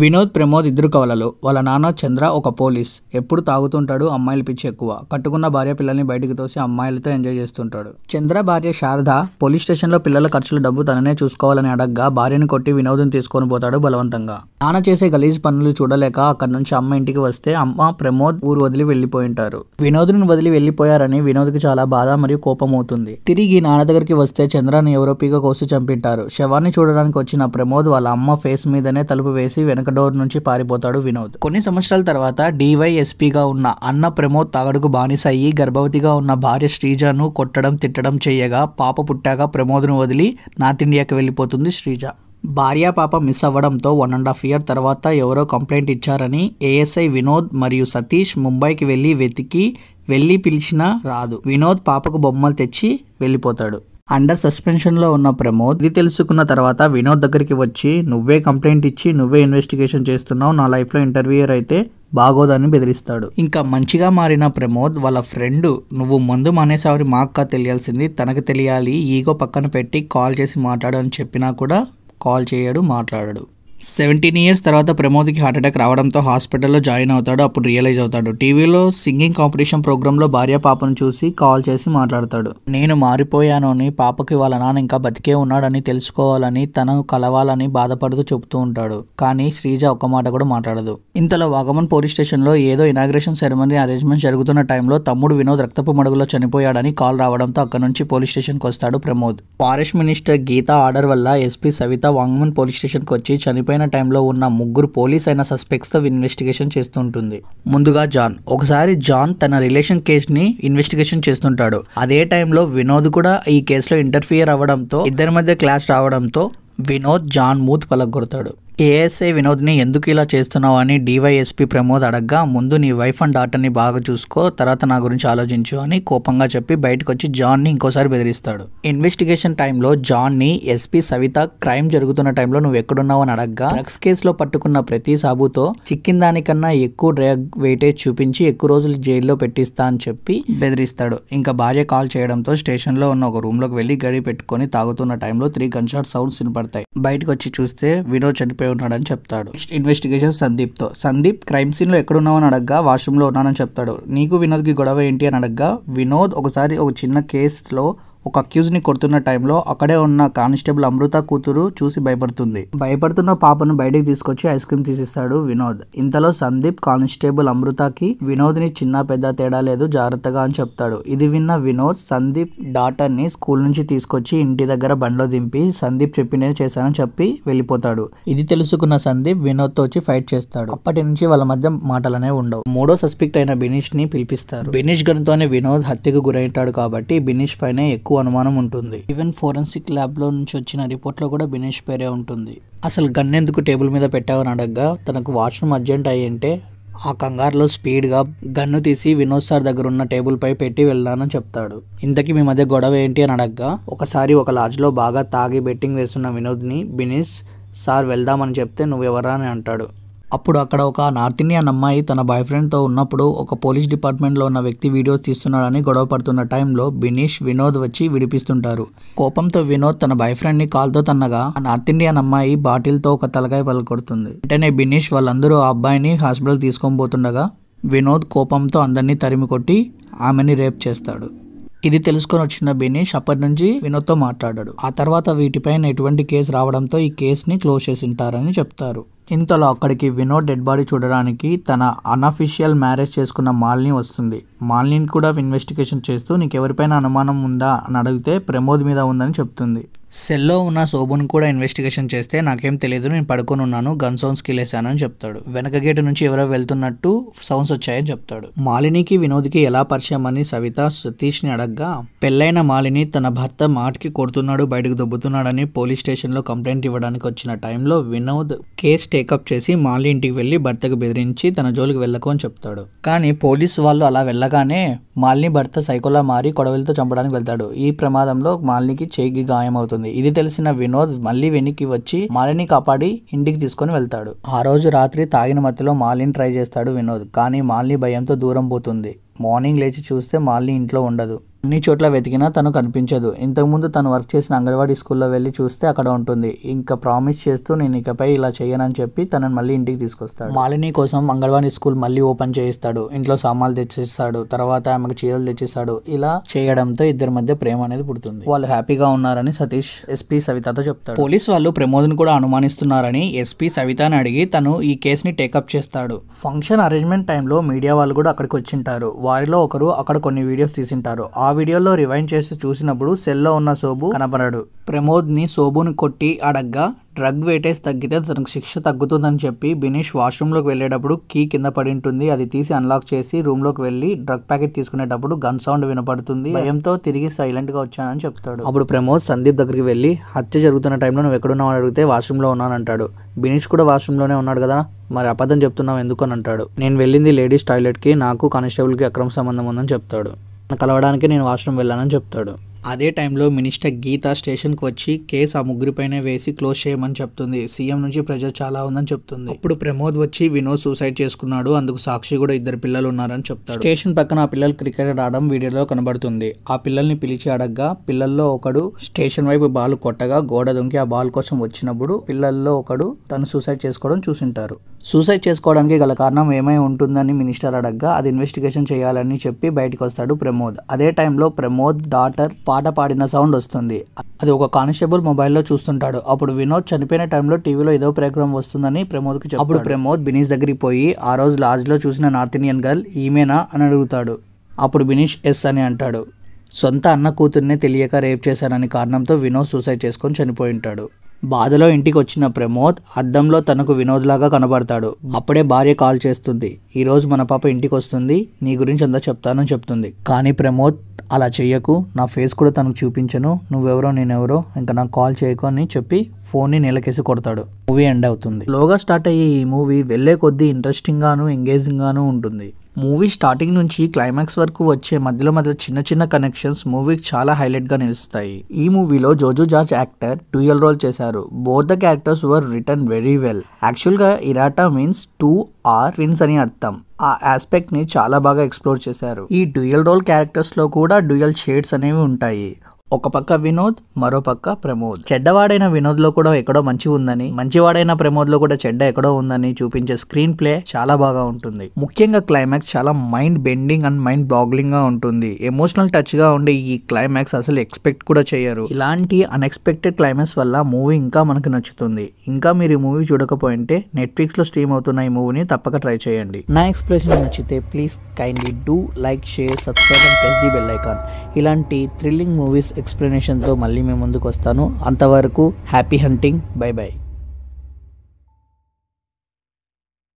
వినోద్ ప్రమోద్ ఇద్దరు కవలలు వాళ్ళ నాన్న చంద్ర ఒక పోలీస్ ఎప్పుడు తాగుతుంటాడు అమ్మాయిల పిచ్చి ఎక్కువ కట్టుకున్న భార్య పిల్లల్ని బయటికి తోసి అమ్మాయిలతో ఎంజాయ్ చేస్తుంటాడు చంద్ర భార్య శారద పోలీస్ స్టేషన్లో పిల్లల ఖర్చుల డబ్బు తననే చూసుకోవాలని అడగ్గా భార్యను కొట్టి వినోద్ని తీసుకొని పోతాడు బలవంతంగా నాన్న చేసే గలీజ్ పనులు చూడలేక అక్కడి నుంచి అమ్మ ఇంటికి వస్తే అమ్మ ప్రమోద్ ఊరు వదిలి ఉంటారు వినోద్ని వదిలి వెళ్ళిపోయారని వినోద్కి చాలా బాధ మరియు కోపం అవుతుంది తిరిగి నాన్న దగ్గరికి వస్తే చంద్రాన్ని ఎవరో పీక కోసి చంపింటారు శవాన్ని చూడడానికి వచ్చిన ప్రమోద్ వాళ్ళ అమ్మ ఫేస్ మీదనే తలుపు వేసి వెనక డోర్ నుంచి పారిపోతాడు వినోద్ కొన్ని సంవత్సరాల తర్వాత డివైఎస్పీగా ఉన్న అన్న ప్రమోద్ తాగడుకు బానిస అయ్యి గర్భవతిగా ఉన్న భార్య శ్రీజను కొట్టడం తిట్టడం చేయగా పాప పుట్టాక ప్రమోద్ను వదిలి నార్త్ ఇండియాకి వెళ్ళిపోతుంది శ్రీజ భార్య పాప మిస్ అవ్వడంతో వన్ అండ్ హాఫ్ ఇయర్ తర్వాత ఎవరో కంప్లైంట్ ఇచ్చారని ఏఎస్ఐ వినోద్ మరియు సతీష్ ముంబైకి వెళ్ళి వెతికి వెళ్ళి పిలిచినా రాదు వినోద్ పాపకు బొమ్మలు తెచ్చి వెళ్ళిపోతాడు అండర్ సస్పెన్షన్లో ఉన్న ప్రమోద్ ఇది తెలుసుకున్న తర్వాత వినోద్ దగ్గరికి వచ్చి నువ్వే కంప్లైంట్ ఇచ్చి నువ్వే ఇన్వెస్టిగేషన్ చేస్తున్నావు నా లైఫ్లో ఇంటర్వ్యూయర్ అయితే బాగోదని బెదిరిస్తాడు ఇంకా మంచిగా మారిన ప్రమోద్ వాళ్ళ ఫ్రెండ్ నువ్వు ముందు మానేసావరి మాకు మాక్క తెలియాల్సింది తనకు తెలియాలి ఈగో పక్కన పెట్టి కాల్ చేసి మాట్లాడని చెప్పినా కూడా కాల్ చేయడు మాట్లాడడు సెవెంటీన్ ఇయర్స్ తర్వాత ప్రమోద్కి హార్ట్అటాక్ రావడంతో హాస్పిటల్లో జాయిన్ అవుతాడు అప్పుడు రియలైజ్ అవుతాడు టీవీలో సింగింగ్ కాంపిటీషన్ ప్రోగ్రాంలో భార్య పాపను చూసి కాల్ చేసి మాట్లాడతాడు నేను మారిపోయాను అని పాపకి వాళ్ళ నాన్న ఇంకా బతికే ఉన్నాడని తెలుసుకోవాలని తను కలవాలని బాధపడుతూ చెబుతూ ఉంటాడు కానీ శ్రీజ ఒక్క మాట కూడా మాట్లాడదు ఇంతలో వాగమన్ పోలీస్ స్టేషన్లో ఏదో ఇనాగ్రేషన్ సెరమనీ అరేంజ్మెంట్ జరుగుతున్న టైంలో తమ్ముడు వినోద్ రక్తపు మడుగులో చనిపోయాడని కాల్ రావడంతో అక్కడ నుంచి పోలీస్ స్టేషన్కి వస్తాడు Pramod forest minister Geetha order వల్ల ఎస్పీ సవిత వాంగ్మన్ పోలీస్ స్టేషన్కి వచ్చి చనిపోయి చనిపోయిన టైంలో ఉన్న ముగ్గురు పోలీస్ అయిన సస్పెక్ట్స్తో ఇన్వెస్టిగేషన్ చేస్తుంటుంది ముందుగా జాన్ ఒకసారి జాన్ తన రిలేషన్ కేసుని ఇన్వెస్టిగేషన్ చేస్తుంటాడు అదే టైంలో వినోద్ కూడా ఈ కేసులో ఇంటర్ఫియర్ అవ్వడంతో ఇద్దరి మధ్య క్లాష్ రావడంతో వినోద్ జాన్ మూత్ పలగొడతాడు ఏఎస్ఐ వినోద్ని ఎందుకు ఇలా చేస్తున్నావు అని డివైఎస్పీ ప్రమోద్ అడగ్గా ముందు నీ వైఫ్ అండ్ డాటర్ని బాగా చూసుకో తర్వాత నా గురించి ఆలోచించు అని కోపంగా చెప్పి బయటకు వచ్చి జాన్ని ఇంకోసారి బెదిరిస్తాడు ఇన్వెస్టిగేషన్ టైంలో జాన్ని ఎస్పీ సవిత క్రైమ్ జరుగుతున్న టైంలో నువ్వు ఎక్కడున్నావు అని అడగ్గా డ్రగ్స్ కేసులో పట్టుకున్న ప్రతి సాబుతో చిక్కిన దానికన్నా ఎక్కువ డ్రగ్ వెయిటేజ్ చూపించి ఎక్కువ రోజులు జైల్లో పెట్టిస్తా అని చెప్పి బెదిరిస్తాడు ఇంకా భార్య కాల్ చేయడంతో స్టేషన్లో ఉన్న ఒక రూమ్లోకి వెళ్ళి గడి పెట్టుకొని తాగుతున్న టైంలో త్రీ గన్ షాట్ సౌండ్స్ వినపడతాయి బయటకు వచ్చి చూస్తే వినోద్ చనిపోయి చనిపోయి ఉన్నాడని చెప్తాడు ఇన్వెస్టిగేషన్ సందీప్తో సందీప్ క్రైమ్ సీన్లో ఎక్కడున్నావని అడగ్గా వాష్రూమ్లో ఉన్నానని చెప్తాడు నీకు వినోద్కి గొడవ ఏంటి అని అడగ్గా వినోద్ ఒకసారి ఒక చిన్న కేసులో ఒక అక్యూజ్ని కొడుతున్న టైంలో అక్కడే ఉన్న కానిస్టేబుల్ అమృత కూతురు చూసి భయపడుతుంది భయపడుతున్న పాపను బయటికి తీసుకొచ్చి ఐస్ క్రీమ్ తీసిస్తాడు వినోద్ ఇంతలో సందీప్ కానిస్టేబుల్ అమృతకి వినోద్ని చిన్న పెద్ద తేడా లేదు జాగ్రత్తగా అని చెప్తాడు ఇది విన్న వినోద్ సందీప్ డాటర్ని స్కూల్ నుంచి తీసుకొచ్చి ఇంటి దగ్గర బండ్లో దింపి సందీప్ నేను చేశానని చెప్పి వెళ్ళిపోతాడు ఇది తెలుసుకున్న సందీప్ వినోద్తో వచ్చి ఫైట్ చేస్తాడు అప్పటి నుంచి వాళ్ళ మధ్య మాటలనే ఉండవు మూడో సస్పెక్ట్ అయిన బినీష్ ని పిలిపిస్తారు బినీష్ గన్తోనే వినోద్ హత్యకు గురైంటాడు కాబట్టి బినీష్ పైన ఎక్కువ ఎక్కువ అనుమానం ఉంటుంది ఈవెన్ ఫోరెన్సిక్ ల్యాబ్లో నుంచి వచ్చిన రిపోర్ట్లో కూడా బినేష్ పేరే ఉంటుంది అసలు గన్ ఎందుకు టేబుల్ మీద పెట్టావని అడగ్గా తనకు వాష్రూమ్ అర్జెంట్ అంటే ఆ కంగారులో స్పీడ్గా గన్ను తీసి వినోద్ సార్ దగ్గర ఉన్న టేబుల్పై పెట్టి వెళ్ళానని చెప్తాడు ఇంతకీ మీ మధ్య గొడవ ఏంటి అని అడగ్గా ఒకసారి ఒక లాడ్జ్లో బాగా తాగి బెట్టింగ్ వేస్తున్న వినోద్ని బినీష్ సార్ వెళ్దామని చెప్తే నువ్వెవరా అని అంటాడు అప్పుడు అక్కడ ఒక నార్త్ ఇండియన్ అమ్మాయి తన బాయ్ ఫ్రెండ్తో ఉన్నప్పుడు ఒక పోలీస్ డిపార్ట్మెంట్లో ఉన్న వ్యక్తి వీడియోస్ తీస్తున్నాడని గొడవ పడుతున్న టైంలో బినీష్ వినోద్ వచ్చి విడిపిస్తుంటారు కోపంతో వినోద్ తన బాయ్ ఫ్రెండ్ని కాల్తో తన్నగా ఆ నార్త్ ఇండియన్ అమ్మాయి బాటిల్తో ఒక తలకాయ పలకొడుతుంది వెంటనే బినీష్ వాళ్ళందరూ ఆ అబ్బాయిని హాస్పిటల్ తీసుకొని పోతుండగా వినోద్ కోపంతో అందరినీ తరిమి కొట్టి ఆమెని రేప్ చేస్తాడు ఇది తెలుసుకొని వచ్చిన బినీష్ అప్పటి నుంచి వినోద్తో మాట్లాడాడు ఆ తర్వాత వీటిపైన ఎటువంటి కేసు రావడంతో ఈ కేసుని క్లోజ్ చేసి ఉంటారని చెప్తారు ఇంతలో అక్కడికి వినోద్ డెడ్ బాడీ చూడడానికి తన అనఫిషియల్ మ్యారేజ్ చేసుకున్న మాలిని వస్తుంది మాలిని కూడా ఇన్వెస్టిగేషన్ చేస్తూ నీకు ఎవరిపైన అనుమానం ఉందా అని అడిగితే ప్రమోద్ మీద ఉందని చెప్తుంది సెల్లో ఉన్న శోభన్ కూడా ఇన్వెస్టిగేషన్ చేస్తే నాకేం తెలియదు నేను పడుకొని ఉన్నాను గన్ సౌండ్స్ కిలేసానని చెప్తాడు వెనక గేట్ నుంచి ఎవరో వెళ్తున్నట్టు సౌండ్స్ వచ్చాయని చెప్తాడు మాలినికి వినోద్కి ఎలా పరిచయం అని సవిత సతీష్ని అడగ్గా పెళ్ళైన మాలిని తన భర్త మాటకి కొడుతున్నాడు బయటకు దొబ్బుతున్నాడని పోలీస్ స్టేషన్లో కంప్లైంట్ ఇవ్వడానికి వచ్చిన టైంలో వినోద్ కేస్ టేకప్ చేసి మాలి ఇంటికి వెళ్ళి భర్తకు బెదిరించి తన జోలికి వెళ్ళకు అని చెప్తాడు కానీ పోలీస్ వాళ్ళు అలా వెళ్ళగానే మాలిని భర్త సైకోలా మారి కొడవలితో చంపడానికి వెళ్తాడు ఈ ప్రమాదంలో మాలినికి చేయి గాయం అవుతుంది ఉంటుంది ఇది తెలిసిన వినోద్ మళ్ళీ వెనక్కి వచ్చి మాలిని కాపాడి ఇంటికి తీసుకొని వెళ్తాడు ఆ రోజు రాత్రి తాగిన మధ్యలో మాలిని ట్రై చేస్తాడు వినోద్ కానీ మాలిని భయంతో దూరం పోతుంది మార్నింగ్ లేచి చూస్తే మాలిని ఇంట్లో ఉండదు అన్ని చోట్ల వెతికినా తను కనిపించదు ఇంతకుముందు తను వర్క్ చేసిన అంగన్వాడీ స్కూల్లో వెళ్ళి చూస్తే అక్కడ ఉంటుంది ఇంకా ప్రామిస్ చేస్తూ నేను ఇకపై ఇలా చేయనని చెప్పి తనను మళ్ళీ ఇంటికి తీసుకొస్తాడు మాలిని కోసం అంగన్వాడీ స్కూల్ మళ్ళీ ఓపెన్ చేయిస్తాడు ఇంట్లో సామాన్లు తెచ్చిస్తాడు తర్వాత ఆమెకు చీరలు తెచ్చిస్తాడు ఇలా చేయడంతో ఇద్దరి మధ్య ప్రేమ అనేది పుడుతుంది వాళ్ళు హ్యాపీగా ఉన్నారని సతీష్ ఎస్పీ సవితతో చెప్తాడు పోలీస్ వాళ్ళు ప్రమోద్ని కూడా అనుమానిస్తున్నారని ఎస్పీ సవితని అడిగి తను ఈ కేసుని టేకప్ చేస్తాడు ఫంక్షన్ అరేంజ్మెంట్ టైంలో మీడియా వాళ్ళు కూడా అక్కడికి వచ్చింటారు వారిలో ఒకరు అక్కడ కొన్ని వీడియోస్ తీసింటారు ఆ ఆ వీడియోలో రివైండ్ చేసి చూసినప్పుడు సెల్లో ఉన్న సోబు ప్రమోద్ ప్రమోద్ని సోబుని కొట్టి అడగ్గా డ్రగ్ వేటేజ్ తగ్గితే తనకు శిక్ష తగ్గుతుందని చెప్పి బినీష్ వాష్రూమ్లోకి వెళ్ళేటప్పుడు కీ కింద పడి ఉంటుంది అది తీసి అన్లాక్ చేసి రూమ్లోకి వెళ్ళి డ్రగ్ ప్యాకెట్ తీసుకునేటప్పుడు గన్ సౌండ్ వినపడుతుంది భయంతో తిరిగి సైలెంట్గా వచ్చానని చెప్తాడు అప్పుడు ప్రమోద్ సందీప్ దగ్గరికి వెళ్ళి హత్య జరుగుతున్న టైంలో నువ్వు ఎక్కడున్నావు అడిగితే వాష్రూమ్లో ఉన్నానంటాడు బినీష్ కూడా వాష్రూమ్లోనే ఉన్నాడు కదా మరి అబద్ధం చెప్తున్నావు ఎందుకు అని అంటాడు నేను వెళ్ళింది లేడీస్ టాయిలెట్కి నాకు కానిస్టేబుల్కి అక్రమ సంబంధం ఉందని చెప్తాడు కలవడానికి నేను వాష్రూమ్ వెళ్ళానని చెప్తాడు అదే టైంలో మినిస్టర్ గీత స్టేషన్కి వచ్చి కేసు ఆ ముగ్గురిపైనే వేసి క్లోజ్ చేయమని చెప్తుంది సీఎం నుంచి ప్రెజర్ చాలా ఉందని చెప్తుంది ఇప్పుడు ప్రమోద్ వచ్చి వినోద్ సూసైడ్ చేసుకున్నాడు అందుకు సాక్షి కూడా ఇద్దరు పిల్లలు ఉన్నారని చెప్తాడు స్టేషన్ పక్కన ఆ పిల్లలు క్రికెట్ ఆడడం వీడియోలో కనబడుతుంది ఆ పిల్లల్ని పిలిచి అడగ్గా పిల్లల్లో ఒకడు స్టేషన్ వైపు బాల్ కొట్టగా గోడ దొంగి ఆ బాల్ కోసం వచ్చినప్పుడు పిల్లల్లో ఒకడు తను సూసైడ్ చేసుకోవడం చూసింటారు సూసైడ్ చేసుకోవడానికి గల కారణం ఏమై ఉంటుందని మినిస్టర్ అడగ్గా అది ఇన్వెస్టిగేషన్ చేయాలని చెప్పి బయటకు వస్తాడు ప్రమోద్ అదే టైంలో ప్రమోద్ డాటర్ పాట పాడిన సౌండ్ వస్తుంది అది ఒక కానిస్టేబుల్ మొబైల్లో చూస్తుంటాడు అప్పుడు వినోద్ చనిపోయిన టైంలో టీవీలో ఏదో ప్రోగ్రామ్ వస్తుందని ప్రమోద్కి చెప్పాడు అప్పుడు ప్రమోద్ బినీష్ దగ్గరికి పోయి ఆ రోజు లాజ్లో చూసిన నార్త్ ఇండియన్ గర్ల్ ఈమెనా అని అడుగుతాడు అప్పుడు బినీష్ ఎస్ అని అంటాడు సొంత అన్న కూతుర్నే తెలియక రేప్ చేశానని కారణంతో వినోద్ సూసైడ్ చేసుకొని చనిపోయి ఉంటాడు బాధలో ఇంటికి వచ్చిన ప్రమోద్ అద్దంలో తనకు వినోద్ లాగా కనబడతాడు అప్పుడే భార్య కాల్ చేస్తుంది ఈరోజు మన పాప ఇంటికి వస్తుంది నీ గురించి అంతా చెప్తానని చెప్తుంది కానీ ప్రమోద్ అలా చేయకు నా ఫేస్ కూడా తనకు చూపించను నువ్వెవరో నేనెవరో ఇంకా నాకు కాల్ చేయకు అని చెప్పి ఫోన్ని నీళ్ళకేసి కొడతాడు మూవీ ఎండ్ అవుతుంది లోగా స్టార్ట్ అయ్యే ఈ మూవీ వెళ్లే కొద్దీ ఇంట్రెస్టింగ్గాను ఎంగేజింగ్గాను ఉంటుంది మూవీ స్టార్టింగ్ నుంచి క్లైమాక్స్ వరకు వచ్చే మధ్యలో మధ్యలో చిన్న చిన్న కనెక్షన్స్ మూవీకి చాలా హైలైట్గా నిలుస్తాయి ఈ మూవీలో Jojo George actor dual role చేశారు both the characters were written very well యాక్చువల్ గా Iratta means two or twins అని అర్థం ఆ ఆస్పెక్ట్ ని చాలా బాగా ఎక్స్ప్లోర్ చేశారు ఈ డ్యూయల్ రోల్ క్యారెక్టర్స్ లో కూడా డ్యూయల్ షేడ్స్ అనేవి ఉంటాయి ఒక పక్క వినోద్ మరో పక్క ప్రమోద్ చెడ్డవాడైన వినోద్ లో కూడా ఎక్కడో మంచి ఉందని మంచివాడైన ప్రమోద్ లో కూడా చెడ్డ ఎక్కడో ఉందని చూపించే స్క్రీన్ ప్లే చాలా బాగా ఉంటుంది ముఖ్యంగా క్లైమాక్స్ చాలా mind bending and mind boggling గా ఉంటుంది ఎమోషనల్ టచ్ గా ఉండే ఈ క్లైమాక్స్ అసలు ఎక్స్పెక్ట్ కూడా చేయరు ఇలాంటి అన్ఎక్స్పెక్టెడ్ క్లైమాక్స్ వల్ల మూవీ ఇంకా మనకు నచ్చుతుంది ఇంకా మీరు ఈ మూవీ చూడకపోయింటే నెట్ఫ్లిక్స్ లో స్ట్రీమ్ అవుతున్న ఈ మూవీని తప్పక ట్రై చేయండి నా ఎక్స్ప్రెషన్ నచ్చితే please kindly do like share subscribe and press the bell icon ఇలాంటి థ్రిల్లింగ్ మూవీస్ ఎక్స్ప్లెనేషన్తో మళ్ళీ మేము ముందుకు వస్తాను అంతవరకు హ్యాపీ హంటింగ్ బై బై